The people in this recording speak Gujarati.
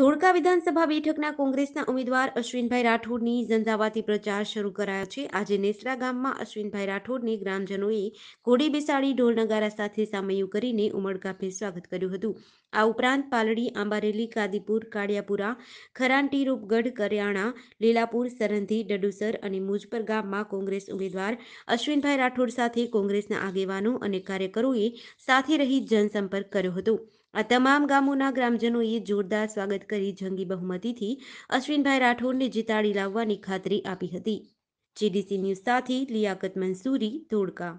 ધોળકા વિધાનસભા બેઠકના કોંગ્રેસના ઉમેદવાર અશ્વિનભાઈ રાઠોડની ઝંઝાવાતી પ્રચાર શરૂ કરાયો છે આજે નેસરા ગામમાં અશ્વિનભાઈ રાઠોડને ગ્રામજનોએ ઘોડી બેસાડી ઢોલ નગારા સાથે સામયુ કરીને ઉમળકાભે સ્વાગત કર્યું હતું આ ઉપરાંત પાલડી આંબારેલી કાદીપુર કાળિયાપુરા ખરાંટી રૂપગઢ કરિયાણા લીલાપુર સરંધી ડડુસર અને મુજપર ગામમાં કોંગ્રેસ ઉમેદવાર અશ્વિનભાઈ રાઠોડ સાથે કોંગ્રેસના આગેવાનો અને કાર્યકરોએ સાથે રહી જનસંપર્ક કર્યો હતો આ તમામ ગામોના ગ્રામજનોએ જોરદાર સ્વાગત કરી જંગી બહુમતીથી અશ્વિનભાઈ રાઠોડને જીતાડી લાવવાની ખાતરી આપી હતી જીડીસી ન્યૂઝ સાથે લિયાકત મંસૂરી ધોળકા